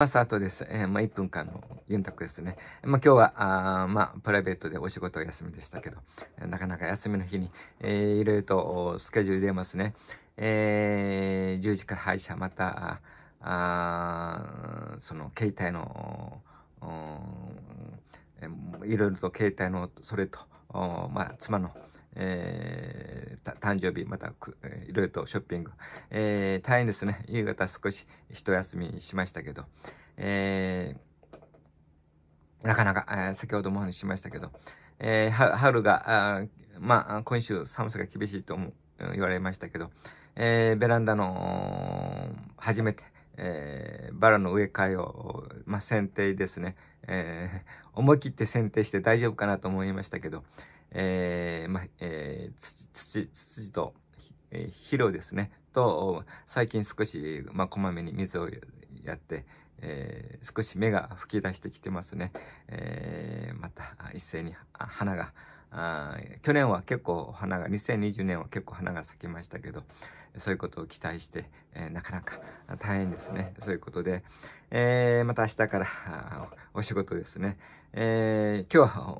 まあ、スタートです。えー、まあ、1分間のユンタクですね。まあ、今日は、あまあ、プライベートでお仕事休みでしたけど、なかなか休みの日に、えー、いろいろとスケジュール出ますね。えー、10時から歯医者、また、あその、携帯の、いろいろと携帯の、それと、まあ、妻の、えー、誕生日、また、いろいろとショッピング。えー、大変ですね。夕方少し一休みしましたけど、えー、なかなか、えー、先ほどもお話ししましたけど、えー、春が、あまあ、今週寒さが厳しいとも言われましたけど、えー、ベランダの、初めて、えー、バラの植え替えを、まあ、剪定ですね。えー、思い切って剪定して大丈夫かなと思いましたけど、えー、まえー、土、土と、えー、肥料ですね、と、最近少し、まあ、こまめに水をやって、えー、少し芽が吹き出してきてますね。えー、また一斉に花が、去年は結構花が、2020年は結構花が咲きましたけど、そういうことを期待して、えー、なかなか大変ですね。そういうことで、えー、また明日からお仕事ですね。えー、今日は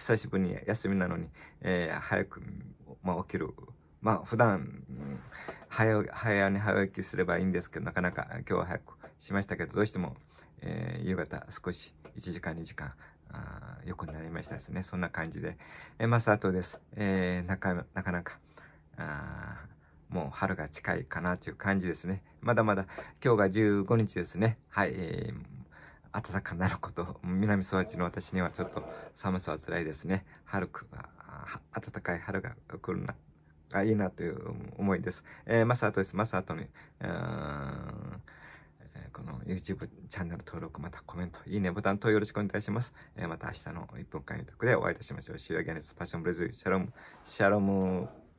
久しぶりに休みなのに、えー、早く、まあ、起きる。まあ、普段、早、早に早起きすればいいんですけど、なかなか今日は早くしましたけど、どうしても、えー、夕方少し1時間2時間、あよくなりましたですね。そんな感じで。えー、まさとです。えー、なか、なかなか、あもう春が近いかなという感じですね。まだまだ今日が15日ですね。はい、えー暖かなること、南育ちの私にはちょっと寒さは辛いですね。春く、暖かい春が来るな、がいいなという思いです。えー、マサートです。マサートに、この YouTube チャンネル登録、またコメント、いいねボタンとよろしくお願いします。えー、また明日の1分間予約でお会いいたしましょう。週明けス、パッションブレズ、シャロム、シャロム。